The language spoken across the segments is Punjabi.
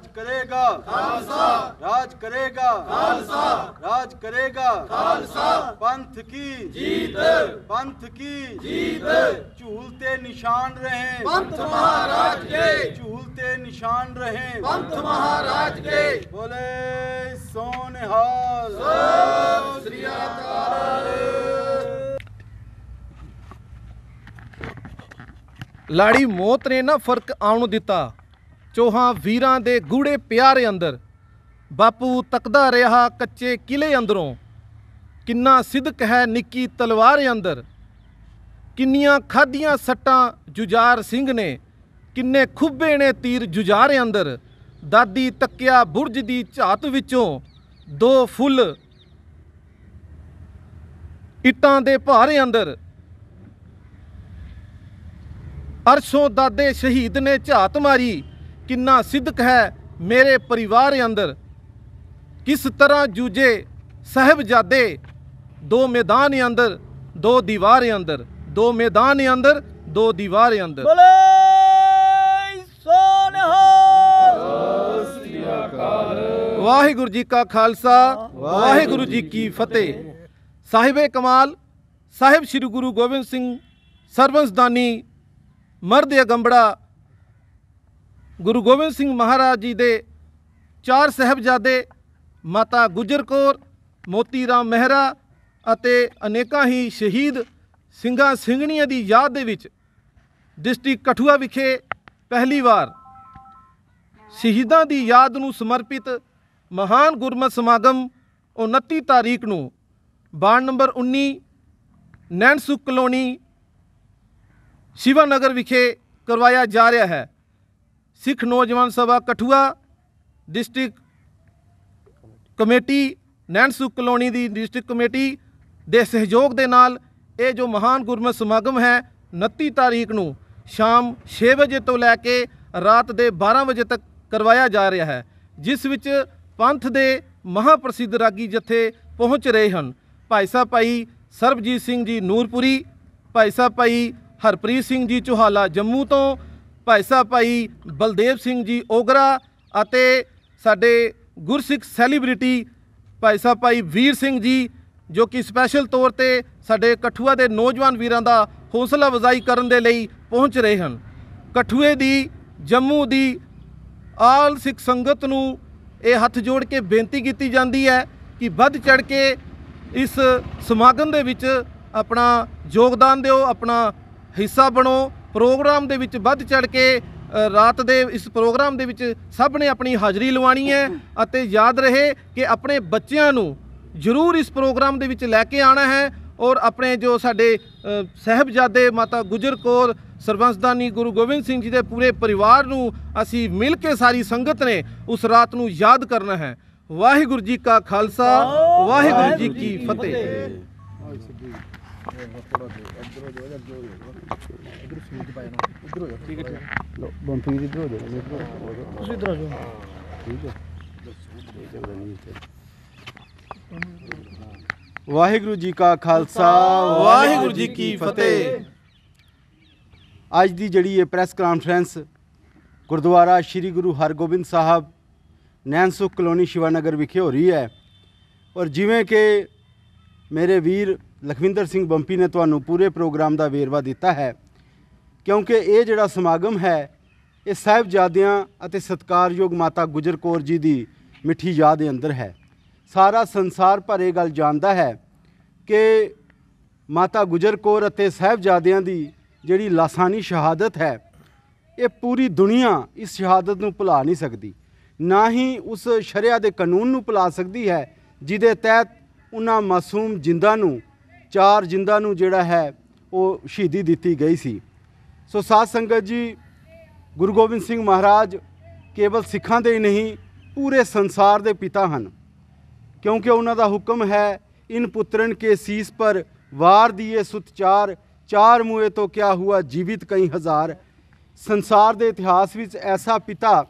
ਰਾਜ ਕਰੇਗਾ ਖਾਲਸਾ ਰਾਜ ਕਰੇਗਾ ਖਾਲਸਾ ਰਾਜ ਕਰੇਗਾ ਖਾਲਸਾ ਪੰਥ ਕੀ ਜੀਤ ਪੰਥ ਕੀ ਜੀਤ ਝੂਲਤੇ ਨਿਸ਼ਾਨ ਰਹੇ ਪੰਥ ਮਹਾਰਾਜ ਕੇ ਝੂਲਤੇ ਨਿਸ਼ਾਨ ਰਹੇ ਪੰਥ ਮਹਾਰਾਜ ਕੇ ਬੋਲੇ ਸੋਨਹਾਲ ਸਤਿ ਸ੍ਰੀ ਅਕਾਲ ਲਾੜੀ ਮੋਤ ਨੇ ਨਾ ਫਰਕ ਆਉਣ ਦਿੱਤਾ ਚੋਹਾਂ ਵੀਰਾਂ ਦੇ ਗੂੜੇ ਪਿਆਰੇ ਅੰਦਰ ਬਾਪੂ ਤੱਕਦਾ ਰਿਹਾ ਕੱਚੇ ਕਿਲੇ ਅੰਦਰੋਂ ਕਿੰਨਾ ਸਿੱਧਕ ਹੈ ਨਿੱਕੀ ਤਲਵਾਰ ਅੰਦਰ ਕਿੰਨੀਆਂ ਖਾਦੀਆਂ ਸੱਟਾਂ ਜੁਝਾਰ ਸਿੰਘ ਨੇ ਕਿੰਨੇ ਖੁੱਬੇ ਨੇ ਤੀਰ ਜੁਝਾਰ ਅੰਦਰ ਦਾਦੀ ਤੱਕਿਆ ਬੁਰਜ ਦੀ ਝਾਤ ਵਿੱਚੋਂ ਦੋ ਫੁੱਲ ਇਟਾਂ ਦੇ ਭਾਰ ਅੰਦਰ ਅਰਸੋਂ ਦਾਦੇ ਸ਼ਹੀਦ ਨੇ ਝਾਤ ਮਾਰੀ ਕਿੰਨਾ ਸਿੱਧਕ ਹੈ ਮੇਰੇ ਪਰਿਵਾਰ ਅੰਦਰ ਕਿਸ ਤਰ੍ਹਾਂ ਜੂਜੇ ਸਹਿਬਜ਼ਾਦੇ ਦੋ ਮੈਦਾਨ ਅੰਦਰ ਦੋ ਦੀਵਾਰ ਅੰਦਰ ਦੋ ਮੈਦਾਨ ਅੰਦਰ ਦੋ ਦੀਵਾਰ ਅੰਦਰ ਬੋਲੇ ਸੋਨਹਾ ਵਾਹਿਗੁਰੂ ਜੀ ਕਾ ਖਾਲਸਾ ਵਾਹਿਗੁਰੂ ਜੀ ਕੀ ਫਤਿਹ ਸਾਹਿਬੇ ਕਮਾਲ ਸਾਹਿਬ ਸ੍ਰੀ ਗੁਰੂ ਗੋਬਿੰਦ ਸਿੰਘ ਸਰਬੰਸਦਾਨੀ ਮਰਦ ਅਗੰਬੜਾ ਗੁਰੂ ਗੋਬਿੰਦ ਸਿੰਘ ਮਹਾਰਾਜ ਜੀ ਦੇ ਚਾਰ ਸਹਿਬਜ਼ਾਦੇ ਮਾਤਾ ਗੁਜਰ ਕੌਰ ਮੋਤੀ ਰਾਮ ਮਹਿਰਾ ਅਤੇ ਅਨੇਕਾਂ ਹੀ ਸ਼ਹੀਦ ਸਿੰਘਾਂ ਸਿੰਘਣੀਆਂ ਦੀ ਯਾਦ ਦੇ ਵਿੱਚ ਡਿਸਟ੍ਰਿਕਟ ਕਠੂਆ ਵਿਖੇ ਪਹਿਲੀ ਵਾਰ ਸ਼ਹੀਦਾਂ ਦੀ ਯਾਦ ਨੂੰ ਸਮਰਪਿਤ ਮਹਾਨ ਗੁਰਮਤ ਸਮਾਗਮ 29 ਤਾਰੀਖ ਨੂੰ ਬਾਣ ਨੰਬਰ 19 ਨੈਣਸੁਖ ਕਲੋਨੀ ਸ਼ਿਵਨਗਰ ਵਿਖੇ ਕਰਵਾਇਆ ਜਾ ਰਿਹਾ ਹੈ Sikh Naujawan Sabha Kathua district committee Nainsukh colony ਦੀ ਡਿਸਟ੍ਰਿਕਟ ਕਮੇਟੀ ਦੇ ਸਹਿਯੋਗ ਦੇ ਨਾਲ ਇਹ ਜੋ ਮਹਾਨ ਗੁਰਮਤਿ ਸਮਾਗਮ ਹੈ 29 ਤਾਰੀਖ ਨੂੰ ਸ਼ਾਮ 6 ਵਜੇ ਤੋਂ ਲੈ ਕੇ ਰਾਤ ਦੇ 12 ਵਜੇ ਤੱਕ ਕਰਵਾਇਆ ਜਾ ਰਿਹਾ ਹੈ ਜਿਸ ਵਿੱਚ ਪੰਥ ਦੇ ਮਹਾਪ੍ਰਸਿੱਧ ਰਾਗੀ ਜਥੇ ਪਹੁੰਚ ਰਹੇ ਹਨ ਭਾਈ ਸਾਹਿਬ ਭਾਈ ਸਰਬਜੀਤ ਸਿੰਘ ਜੀ ਨੂਰਪੁਰੀ ਭਾਈ ਸਾਹਿਬ ਭਾਈ ਹਰਪ੍ਰੀਤ ਸਿੰਘ ਜੀ ਚੋਹਾਲਾ ਜੰਮੂ ਤੋਂ ਭਾਈ ਸਾਹਿਬ ਭਾਈ ਬਲਦੇਵ ਸਿੰਘ ਜੀ ਓਗਰਾ ਅਤੇ ਸਾਡੇ ਗੁਰਸਿੱਖ ਸੈਲੀਬ੍ਰਿਟੀ ਭਾਈ ਸਾਹਿਬ ਭਾਈ ਵੀਰ ਸਿੰਘ ਜੀ ਜੋ ਕਿ ਸਪੈਸ਼ਲ ਤੌਰ ਤੇ ਸਾਡੇ ਕਠੂਆ ਦੇ ਨੌਜਵਾਨ ਵੀਰਾਂ ਦਾ ਹੌਸਲਾ ਵਜ਼ਾਈ ਕਰਨ ਦੇ ਲਈ ਪਹੁੰਚ ਰਹੇ ਹਨ ਕਠੂਏ ਦੀ ਜੰਮੂ ਦੀ ਆਲ ਸਿੱਖ ਸੰਗਤ ਨੂੰ ਇਹ ਹੱਥ ਜੋੜ ਕੇ ਬੇਨਤੀ ਕੀਤੀ ਜਾਂਦੀ ਹੈ ਕਿ ਵੱਧ ਚੜ ਕੇ ਇਸ ਸਮਾਗਮ ਦੇ ਵਿੱਚ ਆਪਣਾ ਯੋਗਦਾਨ ਦਿਓ ਆਪਣਾ ਹਿੱਸਾ ਬਣੋ ਪ੍ਰੋਗਰਾਮ ਦੇ ਵਿੱਚ ਵੱਧ ਚੜ ਕੇ ਰਾਤ ਦੇ ਇਸ ਪ੍ਰੋਗਰਾਮ ਦੇ ਵਿੱਚ ਸਭ ਨੇ ਆਪਣੀ ਹਾਜ਼ਰੀ ਲਵਾਣੀ ਹੈ ਅਤੇ ਯਾਦ ਰਹੇ ਕਿ ਆਪਣੇ ਬੱਚਿਆਂ ਨੂੰ ਜ਼ਰੂਰ ਇਸ ਪ੍ਰੋਗਰਾਮ ਦੇ ਵਿੱਚ ਲੈ ਕੇ ਆਣਾ ਹੈ ਔਰ ਆਪਣੇ ਜੋ ਸਾਡੇ ਸਹਿਬਜ਼ਾਦੇ ਮਾਤਾ ਗੁਜਰ ਕੌਰ ਸਰਬੰਸਦਾਨੀ ਗੁਰੂ ਗੋਬਿੰਦ ਸਿੰਘ ਜੀ ਦੇ ਪੂਰੇ ਪਰਿਵਾਰ ਨੂੰ ਅਸੀਂ ਮਿਲ ਕੇ ਸਾਰੀ ਸੰਗਤ ਨੇ ਉਸ ਰਾਤ ਨੂੰ ਯਾਦ ਕਰਨਾ ਹੈ ਵਾਹਿਗੁਰੂ ਜੀ ਕਾ ਖਾਲਸਾ ਵਾਹਿਗੁਰੂ ਜੀ ਕੀ ਫਤਿਹ ਥੋੜਾ ਇਧਰ ਹੋ ਜਾਓ ਇਧਰ ਹੋ ਜਾਓ ਇਧਰ ਫੀਡ ਪਾ ਠੀਕ ਹੈ ਲੋ ਬੰਪੀ ਇਧਰ ਹੋ ਜਾਓ ਇਧਰ ਹੋ ਜਾਓ ਤੁਸੀਂ ਇਧਰ ਠੀਕ ਵਾਹਿਗੁਰੂ ਜੀ ਕਾ ਖਾਲਸਾ ਵਾਹਿਗੁਰੂ ਜੀ ਕੀ ਫਤਿਹ ਅੱਜ ਦੀ ਜਿਹੜੀ ਇਹ press conference gurdwara Sri Guru Hargobind Sahib Nainsukh colony Shivanagar ਵਿਖੇ ਹੋ ਰਹੀ ਹੈ ਔਰ ਜਿਵੇਂ ਕਿ ਮੇਰੇ ਵੀਰ ਲਖਵਿੰਦਰ ਸਿੰਘ ਬੰਪੀ ਨੇ ਤੁਹਾਨੂੰ ਪੂਰੇ ਪ੍ਰੋਗਰਾਮ ਦਾ ਵੇਰਵਾ ਦਿੱਤਾ ਹੈ ਕਿਉਂਕਿ ਇਹ ਜਿਹੜਾ ਸਮਾਗਮ ਹੈ ਇਹ ਸਾਹਿਬਜ਼ਾਦਿਆਂ ਅਤੇ ਸਤਕਾਰਯੋਗ ਮਾਤਾ ਗੁਜਰ ਕੌਰ ਜੀ ਦੀ ਮਿੱਠੀ ਯਾਦ ਦੇ ਅੰਦਰ ਹੈ ਸਾਰਾ ਸੰਸਾਰ ਭਰ ਇਹ ਗੱਲ ਜਾਣਦਾ ਹੈ ਕਿ ਮਾਤਾ ਗੁਜਰ ਕੌਰ ਅਤੇ ਸਹਿਬਜ਼ਾਦਿਆਂ ਦੀ ਜਿਹੜੀ ਲਾਸਾਨੀ ਸ਼ਹਾਦਤ ਹੈ ਇਹ ਪੂਰੀ ਦੁਨੀਆ ਇਸ ਸ਼ਹਾਦਤ ਨੂੰ ਭੁਲਾ ਨਹੀਂ ਸਕਦੀ ਨਾ ਹੀ ਉਸ ਸ਼ਰਿਆ ਦੇ ਕਾਨੂੰਨ ਨੂੰ ਭੁਲਾ ਸਕਦੀ ਹੈ ਜਿਹਦੇ ਤਹਿਤ ਉਹਨਾਂ ਮਾਸੂਮ ਜਿੰਦਾਂ ਨੂੰ ਚਾਰ ਜਿੰਦਾਂ ਨੂੰ ਜਿਹੜਾ ਹੈ ਉਹ ਸ਼ਹੀਦੀ ਦਿੱਤੀ ਗਈ ਸੀ ਸੋ ਸਾਧ ਸੰਗਤ ਜੀ ਗੁਰੂ ਗੋਬਿੰਦ ਸਿੰਘ ਮਹਾਰਾਜ ਕੇਵਲ ਸਿੱਖਾਂ ਦੇ ਹੀ ਨਹੀਂ ਪੂਰੇ ਸੰਸਾਰ ਦੇ ਪਿਤਾ ਹਨ ਕਿਉਂਕਿ ਉਹਨਾਂ ਦਾ ਹੁਕਮ ਹੈ ਇਨ ਪੁੱਤਰਨ ਕੇ ਸੀਸ ਪਰ ਵਾਰ ਦੀਏ ਸੁਤ ਚਾਰ ਚਾਰ ਮੂਏ ਤੋਂ ਕਿਆ ਹੁਆ ਜੀਵਿਤ ਕਈ ਹਜ਼ਾਰ ਸੰਸਾਰ ਦੇ ਇਤਿਹਾਸ ਵਿੱਚ ਐਸਾ ਪਿਤਾ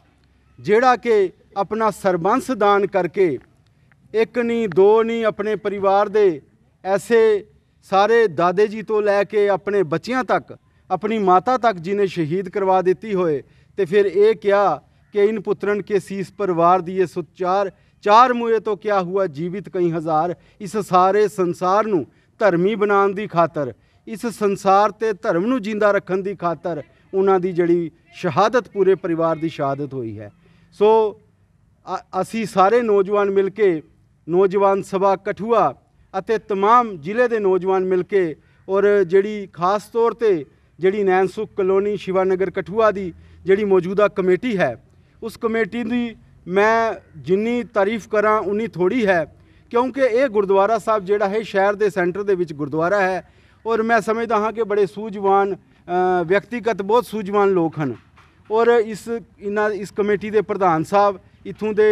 ਜਿਹੜਾ ਕਿ ਆਪਣਾ ਸਰਬੰਸ ਦਾਨ ਕਰਕੇ ਇੱਕ ਨਹੀਂ ਦੋ ਨਹੀਂ ਆਪਣੇ ਪਰਿਵਾਰ ਦੇ ਐਸੇ ਸਾਰੇ ਦਾਦੇ ਜੀ ਤੋਂ ਲੈ ਕੇ ਆਪਣੇ ਬੱਚਿਆਂ ਤੱਕ ਆਪਣੀ ਮਾਤਾ ਤੱਕ ਜਿਨੇ ਸ਼ਹੀਦ ਕਰਵਾ ਦਿੱਤੀ ਹੋਏ ਤੇ ਫਿਰ ਇਹ ਕਿਹਾ ਕਿ ਇਨ ਪੁੱਤਰਨ ਕੇ ਸੀਸ ਪਰਿਵਾਰ ਦੀ ਇਹ ਸੁਚਾਰ ਚਾਰ ਮੂਏ ਤੋਂ ਕਿਆ ਹੁਆ ਜੀਵਿਤ ਕਈ ਹਜ਼ਾਰ ਇਸ ਸਾਰੇ ਸੰਸਾਰ ਨੂੰ ਧਰਮੀ ਬਣਾਉਣ ਦੀ ਖਾਤਰ ਇਸ ਸੰਸਾਰ ਤੇ ਧਰਮ ਨੂੰ ਜਿੰਦਾ ਰੱਖਣ ਦੀ ਖਾਤਰ ਉਹਨਾਂ ਦੀ ਜਿਹੜੀ ਸ਼ਹਾਦਤ ਪੂਰੇ ਪਰਿਵਾਰ ਦੀ ਸ਼ਹਾਦਤ ਹੋਈ ਹੈ ਸੋ ਅਸੀਂ ਸਾਰੇ ਨੌਜਵਾਨ ਮਿਲ ਕੇ ਨੌਜਵਾਨ ਸਭਾ ਕਠੂਆ ਅਤੇ तमाम ਜ਼ਿਲ੍ਹੇ ਦੇ ਨੌਜਵਾਨ ਮਿਲ ਕੇ ਔਰ ਜਿਹੜੀ ਖਾਸ ਤੌਰ ਤੇ ਜਿਹੜੀ ਨੈਨਸੁਖ ਕਲੋਨੀ ਸ਼ਿਵਾਨਗਰ ਕਠੂਆ ਦੀ ਜਿਹੜੀ ਮੌਜੂਦਾ ਕਮੇਟੀ ਹੈ ਉਸ ਕਮੇਟੀ ਦੀ ਮੈਂ ਜਿੰਨੀ ਤਾਰੀਫ ਕਰਾਂ ਉਨੀ ਥੋੜੀ ਹੈ ਕਿਉਂਕਿ ਇਹ ਗੁਰਦੁਆਰਾ ਸਾਹਿਬ ਜਿਹੜਾ ਹੈ ਸ਼ਹਿਰ ਦੇ ਸੈਂਟਰ ਦੇ ਵਿੱਚ ਗੁਰਦੁਆਰਾ ਹੈ ਔਰ ਮੈਂ ਸਮਝਦਾ ਹਾਂ ਕਿ ਬੜੇ ਸੂਝਵਾਨ ਵਿਅਕਤੀਗਤ ਬਹੁਤ ਸੂਝਵਾਨ ਲੋਕ ਹਨ ਔਰ ਇਸ ਇਨਾ ਇਸ ਕਮੇਟੀ ਦੇ ਪ੍ਰਧਾਨ ਸਾਹਿਬ ਇਥੋਂ ਦੇ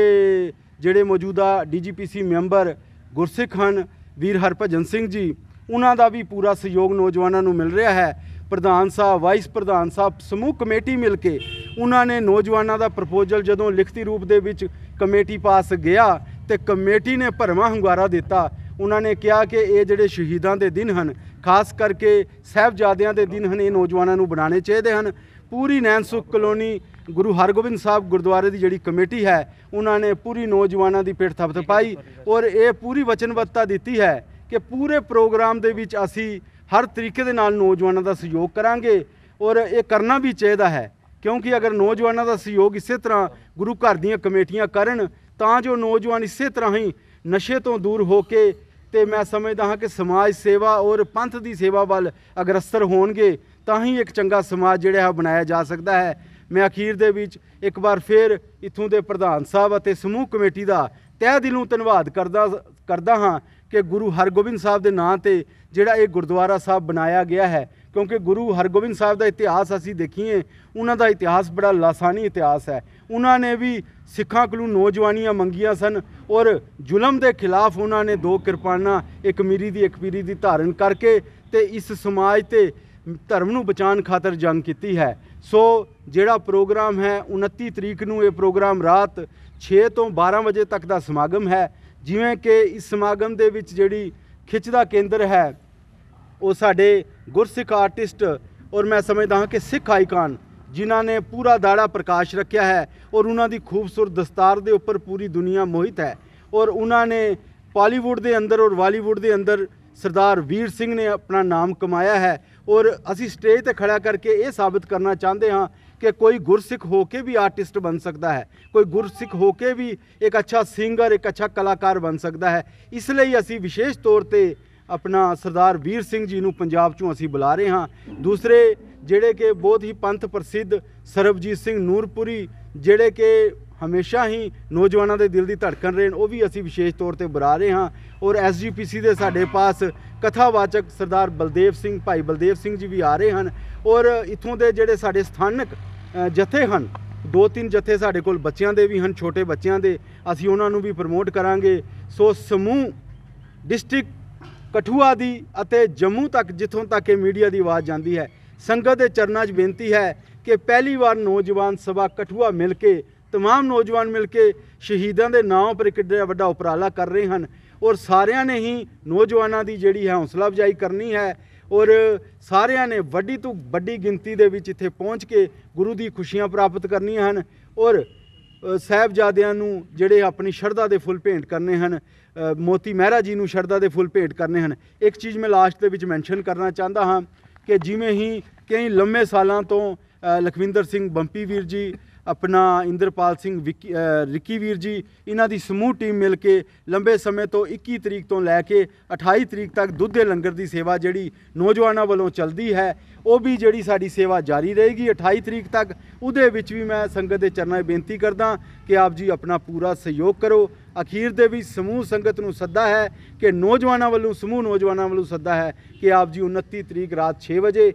ਜਿਹੜੇ ਮੌਜੂਦਾ ਡੀਜੀਪੀਸੀ ਮੈਂਬਰ ਗੁਰਸਿੱਖ ਹਨ ਵੀਰ ਹਰਭਜਨ ਸਿੰਘ ਜੀ ਉਹਨਾਂ ਦਾ ਵੀ ਪੂਰਾ ਸਹਿਯੋਗ ਨੌਜਵਾਨਾਂ ਨੂੰ ਮਿਲ ਰਿਹਾ ਹੈ ਪ੍ਰਧਾਨ ਸਾਹਿਬ ਵਾਈਸ ਪ੍ਰਧਾਨ ਸਾਹਿਬ ਸਮੂਹ ਕਮੇਟੀ ਮਿਲ ਕੇ ਉਹਨਾਂ ਨੇ ਨੌਜਵਾਨਾਂ ਦਾ ਪ੍ਰਪੋਜ਼ਲ ਜਦੋਂ ਲਿਖਤੀ ਰੂਪ ਦੇ ਵਿੱਚ ਕਮੇਟੀ ਪਾਸ ਗਿਆ ਤੇ ਕਮੇਟੀ ਨੇ ਭਰਮਾ ਹੰਗਾਰਾ ਦਿੱਤਾ ਉਹਨਾਂ ਨੇ ਕਿਹਾ ਕਿ ਇਹ ਜਿਹੜੇ ਸ਼ਹੀਦਾਂ ਦੇ ਦਿਨ ਹਨ ਖਾਸ ਕਰਕੇ ਸਹਿਬਜ਼ਾਦਿਆਂ ਦੇ ਦਿਨ ਹਨ ਇਹ ਨੌਜਵਾਨਾਂ ਨੂੰ ਬਣਾਉਣੇ ਚਾਹੀਦੇ ਹਨ ਪੂਰੀ ਨੈਨਸੁਖ ਕਲੋਨੀ ਗੁਰੂ ਹਰਗੋਬਿੰਦ ਸਾਹਿਬ ਗੁਰਦੁਆਰੇ ਦੀ ਜਿਹੜੀ ਕਮੇਟੀ ਹੈ ਉਹਨਾਂ ਨੇ ਪੂਰੀ ਨੌਜਵਾਨਾਂ ਦੀ ਪੇਟ ਥਪਥ ਪਾਈ ਔਰ ਇਹ ਪੂਰੀ ਵਚਨਬੱਧਤਾ ਦਿੱਤੀ ਹੈ ਕਿ ਪੂਰੇ ਪ੍ਰੋਗਰਾਮ ਦੇ ਵਿੱਚ ਅਸੀਂ ਹਰ ਤਰੀਕੇ ਦੇ ਨਾਲ ਨੌਜਵਾਨਾਂ ਦਾ ਸਹਿਯੋਗ ਕਰਾਂਗੇ ਔਰ ਇਹ ਕਰਨਾ ਵੀ ਚਾਹੀਦਾ ਹੈ ਕਿਉਂਕਿ ਅਗਰ ਨੌਜਵਾਨਾਂ ਦਾ ਸਹਿਯੋਗ ਇਸੇ ਤਰ੍ਹਾਂ ਗੁਰੂ ਘਰ ਦੀਆਂ ਕਮੇਟੀਆਂ ਕਰਨ ਤਾਂ ਜੋ ਨੌਜਵਾਨ ਇਸੇ ਤਰ੍ਹਾਂ ਹੀ ਨਸ਼ੇ ਤੋਂ ਦੂਰ ਹੋ ਕੇ ਤੇ ਮੈਂ ਸਮਝਦਾ ਹਾਂ ਕਿ ਸਮਾਜ ਸੇਵਾ ਔਰ ਪੰਥ ਦੀ ਸੇਵਾ ਵੱਲ ਅਗਰਸਰ ਹੋਣਗੇ ਤਾਂ ਹੀ ਇੱਕ ਚੰਗਾ ਸਮਾਜ ਜਿਹੜਾ ਹੈ ਬਣਾਇਆ ਜਾ ਸਕਦਾ ਹੈ ਮੈਂ ਅਖੀਰ ਦੇ ਵਿੱਚ ਇੱਕ ਵਾਰ ਫੇਰ ਇਥੋਂ ਦੇ ਪ੍ਰਧਾਨ ਸਾਹਿਬ ਅਤੇ ਸਮੂਹ ਕਮੇਟੀ ਦਾ ਤਹਿ ਦਿਲੋਂ ਧੰਨਵਾਦ ਕਰਦਾ ਕਰਦਾ ਹਾਂ ਕਿ ਗੁਰੂ ਹਰਗੋਬਿੰਦ ਸਾਹਿਬ ਦੇ ਨਾਂ ਤੇ ਜਿਹੜਾ ਇਹ ਗੁਰਦੁਆਰਾ ਸਾਹਿਬ ਬਣਾਇਆ ਗਿਆ ਹੈ ਕਿਉਂਕਿ ਗੁਰੂ ਹਰਗੋਬਿੰਦ ਸਾਹਿਬ ਦਾ ਇਤਿਹਾਸ ਅਸੀਂ ਦੇਖੀਏ ਉਹਨਾਂ ਦਾ ਇਤਿਹਾਸ ਬੜਾ ਲਾਸਾਨੀ ਇਤਿਹਾਸ ਹੈ ਉਹਨਾਂ ਨੇ ਵੀ ਸਿੱਖਾਂ ਕੋਲੋਂ ਨੌਜਵਾਨੀਆਂ ਮੰਗੀਆਂ ਸਨ ਔਰ ਜ਼ੁਲਮ ਦੇ ਖਿਲਾਫ ਉਹਨਾਂ ਨੇ ਦੋ ਕਿਰਪਾਨਾਂ ਇੱਕ ਮੀਰੀ ਦੀ ਇੱਕ ਪੀਰੀ ਦੀ ਧਾਰਨ ਕਰਕੇ ਤੇ ਇਸ ਸਮਾਜ ਤੇ ਧਰਮ ਨੂੰ ਬਚਾਉਣ ਖਾਤਰ ਜੰਗ ਕੀਤੀ ਹੈ ਸੋ ਜਿਹੜਾ ਪ੍ਰੋਗਰਾਮ ਹੈ 29 ਤਰੀਕ ਨੂੰ ਇਹ ਪ੍ਰੋਗਰਾਮ ਰਾਤ 6 ਤੋਂ 12 ਵਜੇ ਤੱਕ ਦਾ ਸਮਾਗਮ ਹੈ ਜਿਵੇਂ ਕਿ ਇਸ ਸਮਾਗਮ ਦੇ ਵਿੱਚ ਜਿਹੜੀ ਖਿੱਚ ਦਾ ਕੇਂਦਰ ਹੈ ਉਹ ਸਾਡੇ ਗੁਰਸਿੱਖ ਆਰਟਿਸਟ ਔਰ ਮੈਂ ਸਮਝਦਾ ਹਾਂ ਕਿ ਸਿੱਖ ਆਈਕਨ ਜਿਨ੍ਹਾਂ ਨੇ ਪੂਰਾ ਦਾੜਾ ਪ੍ਰਕਾਸ਼ ਰੱਖਿਆ ਹੈ ਔਰ ਉਹਨਾਂ ਦੀ ਖੂਬਸੂਰਤ ਦਸਤਾਰ ਦੇ ਉੱਪਰ ਪੂਰੀ ਦੁਨੀਆ ਮੋਹਿਤ ਹੈ ਔਰ ਉਹਨਾਂ ਨੇ ਪਾਲੀਵੁੱਡ ਦੇ ਅੰਦਰ ਔਰ ਬਾਲੀਵੁੱਡ ਦੇ ਅੰਦਰ ਸਰਦਾਰ ਵੀਰ ਸਿੰਘ ਨੇ ਆਪਣਾ ਨਾਮ ਕਮਾਇਆ ਹੈ ਔਰ ਅਸੀਂ ਸਟੇਜ ਤੇ ਖੜਾ ਕਰਕੇ ਇਹ ਸਾਬਤ ਕਰਨਾ ਚਾਹੁੰਦੇ ਹਾਂ ਕਿ ਕੋਈ ਗੁਰਸਿੱਖ ਹੋ ਕੇ ਵੀ ਆਰਟਿਸਟ ਬਣ ਸਕਦਾ ਹੈ ਕੋਈ ਗੁਰਸਿੱਖ ਹੋ ਕੇ ਵੀ ਇੱਕ ਅੱਛਾ ਸਿੰਗਰ ਇੱਕ ਅੱਛਾ ਕਲਾਕਾਰ ਬਣ ਸਕਦਾ ਹੈ ਇਸ ਲਈ ਅਸੀਂ ਵਿਸ਼ੇਸ਼ ਤੌਰ ਤੇ ਆਪਣਾ ਸਰਦਾਰ ਵੀਰ ਸਿੰਘ ਜੀ ਨੂੰ ਪੰਜਾਬ ਚੋਂ ਅਸੀਂ ਬੁਲਾ ਰਹੇ ਹਾਂ ਦੂਸਰੇ ਜਿਹੜੇ ਕਿ ਬਹੁਤ ਹੀ ਪੰਥ ਪ੍ਰਸਿੱਧ ਸਰਬਜੀਤ ਸਿੰਘ ਨੂਰਪੁਰੀ ਜਿਹੜੇ ਕਿ ਹਮੇਸ਼ਾ ਹੀ ਨੌਜਵਾਨਾਂ ਦੇ ਦਿਲ ਦੀ ਧੜਕਣ ਰਹਿਣ ਉਹ ਵੀ ਅਸੀਂ ਵਿਸ਼ੇਸ਼ ਤੌਰ ਤੇ ਬੁਲਾ ਰਹੇ ਹਾਂ ਔਰ ਐਸਜੀਪੀਸੀ ਦੇ ਸਾਡੇ ਪਾਸ ਕਥਾਵਾਚਕ ਸਰਦਾਰ ਬਲਦੇਵ ਸਿੰਘ ਭਾਈ ਬਲਦੇਵ ਸਿੰਘ ਜੀ ਵੀ ਆ ਰਹੇ ਹਨ ਔਰ ਇਥੋਂ ਦੇ ਜਿਹੜੇ ਸਾਡੇ ਸਥਾਨਕ ਜਥੇ ਹਨ ਦੋ ਤਿੰਨ ਜਥੇ ਸਾਡੇ ਕੋਲ ਬੱਚਿਆਂ ਦੇ ਵੀ ਹਨ ਛੋਟੇ ਬੱਚਿਆਂ ਦੇ ਅਸੀਂ ਉਹਨਾਂ ਨੂੰ ਵੀ ਪ੍ਰਮੋਟ ਕਰਾਂਗੇ ਸੋ ਸਮੂਹ ਡਿਸਟ੍ਰਿਕਟ ਕਠੂਆ ਦੀ ਅਤੇ ਜੰਮੂ ਤੱਕ ਜਿੱਥੋਂ ਤੱਕ ਇਹ ਮੀਡੀਆ ਦੀ ਆਵਾਜ਼ ਜਾਂਦੀ ਹੈ ਸੰਗਤ ਦੇ ਚਰਨਾਂ 'ਚ ਬੇਨਤੀ ਹੈ ਕਿ ਪਹਿਲੀ ਵਾਰ ਨੌਜਵਾਨ ਸਭਾ ਕਠੂਆ ਮਿਲ ਕੇ ਤਮਾਮ ਨੌਜਵਾਨ ਮਿਲ ਕੇ ਸ਼ਹੀਦਾਂ ਦੇ ਨਾਮ ਪਰ ਕਿੱਡਾ ਵੱਡਾ ਉਪਰਾਲਾ ਕਰ ਰਹੇ ਹਨ ਔਰ ਸਾਰਿਆਂ ਨੇ ਹੀ ਨੌਜਵਾਨਾਂ ਦੀ ਜਿਹੜੀ ਹੈ ਹੌਸਲਾ ਅਫਜ਼ਾਈ ਕਰਨੀ ਹੈ ਔਰ ਸਾਰਿਆਂ ਨੇ ਵੱਡੀ ਤੋਂ ਵੱਡੀ ਗਿਣਤੀ ਦੇ ਵਿੱਚ ਇੱਥੇ ਪਹੁੰਚ ਕੇ ਗੁਰੂ ਦੀ ਖੁਸ਼ੀਆਂ ਪ੍ਰਾਪਤ ਕਰਨੀਆਂ ਹਨ ਔਰ ਸਹਿਬਜ਼ਾਦਿਆਂ ਨੂੰ ਜਿਹੜੇ ਆਪਣੀ ਸ਼ਰਧਾ ਦੇ ਫੁੱਲ ਭੇਂਟ ਕਰਨੇ ਹਨ ਮੋਤੀ ਮਹਿਰਾ ਜੀ ਨੂੰ ਸ਼ਰਧਾ ਦੇ ਫੁੱਲ ਭੇਂਟ ਕਰਨੇ ਹਨ ਇੱਕ ਚੀਜ਼ ਮੈਂ ਲਾਸਟ ਦੇ ਵਿੱਚ ਮੈਂਸ਼ਨ ਕਰਨਾ ਚਾਹੁੰਦਾ ਹਾਂ ਕਿ ਜਿਵੇਂ ਹੀ ਕਈ ਲੰਮੇ ਸਾਲਾਂ ਤੋਂ ਲਖਵਿੰਦਰ ਸਿੰਘ ਬੰਪੀ ਵੀਰ ਜੀ ਆਪਣਾ ਇੰਦਰਪਾਲ ਸਿੰਘ ਰਿੱਕੀ ਵੀਰ ਜੀ ਇਹਨਾਂ ਦੀ ਸਮੂਹ ਟੀਮ ਮਿਲ ਕੇ ਲੰਬੇ ਸਮੇਂ ਤੋਂ 21 ਤਰੀਕ ਤੋਂ ਲੈ ਕੇ 28 ਤਰੀਕ ਤੱਕ ਦੁੱਧ ਦੇ ਲੰਗਰ ਦੀ ਸੇਵਾ ਜਿਹੜੀ ਨੌਜਵਾਨਾਂ ਵੱਲੋਂ ਚੱਲਦੀ ਹੈ ਉਹ ਵੀ ਜਿਹੜੀ ਸਾਡੀ ਸੇਵਾ ਜਾਰੀ ਰਹੇਗੀ 28 ਤਰੀਕ ਤੱਕ ਉਹਦੇ ਵਿੱਚ ਵੀ ਮੈਂ ਸੰਗਤ ਦੇ ਚਰਨਾਂ 'ਚ ਬੇਨਤੀ ਕਰਦਾ ਕਿ ਆਪ ਜੀ ਆਪਣਾ ਪੂਰਾ ਸਹਿਯੋਗ ਕਰੋ ਅਖੀਰ ਦੇ ਵੀ ਸਮੂਹ ਸੰਗਤ ਨੂੰ ਸੱਦਾ ਹੈ ਕਿ ਨੌਜਵਾਨਾਂ ਵੱਲੋਂ ਸਮੂਹ ਨੌਜਵਾਨਾਂ ਵੱਲੋਂ ਸੱਦਾ ਹੈ ਕਿ ਆਪ ਜੀ 29 ਤਰੀਕ ਰਾਤ 6 ਵਜੇ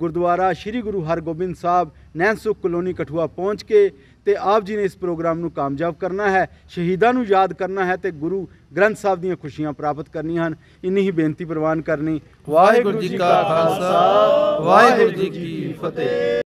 ਗੁਰਦੁਆਰਾ ਸ੍ਰੀ ਗੁਰੂ ਹਰਗੋਬਿੰਦ ਸਾਹਿਬ ਨੈਨਸੁਖ ਕਲੋਨੀ ਕਠੂਆ ਪਹੁੰਚ ਕੇ ਤੇ ਆਪ ਜੀ ਨੇ ਇਸ ਪ੍ਰੋਗਰਾਮ ਨੂੰ ਕਾਮਯਾਬ ਕਰਨਾ ਹੈ ਸ਼ਹੀਦਾਂ ਨੂੰ ਯਾਦ ਕਰਨਾ ਹੈ ਤੇ ਗੁਰੂ ਗ੍ਰੰਥ ਸਾਹਿਬ ਦੀਆਂ ਖੁਸ਼ੀਆਂ ਪ੍ਰਾਪਤ ਕਰਨੀਆਂ ਹਨ ਇੰਨੀ ਹੀ ਬੇਨਤੀ ਪ੍ਰਵਾਨ ਕਰਨੀ ਵਾਹਿਗੁਰੂ ਜੀ ਕਾ ਖਾਲਸਾ ਵਾਹਿਗੁਰੂ ਜੀ ਕੀ ਫਤਿਹ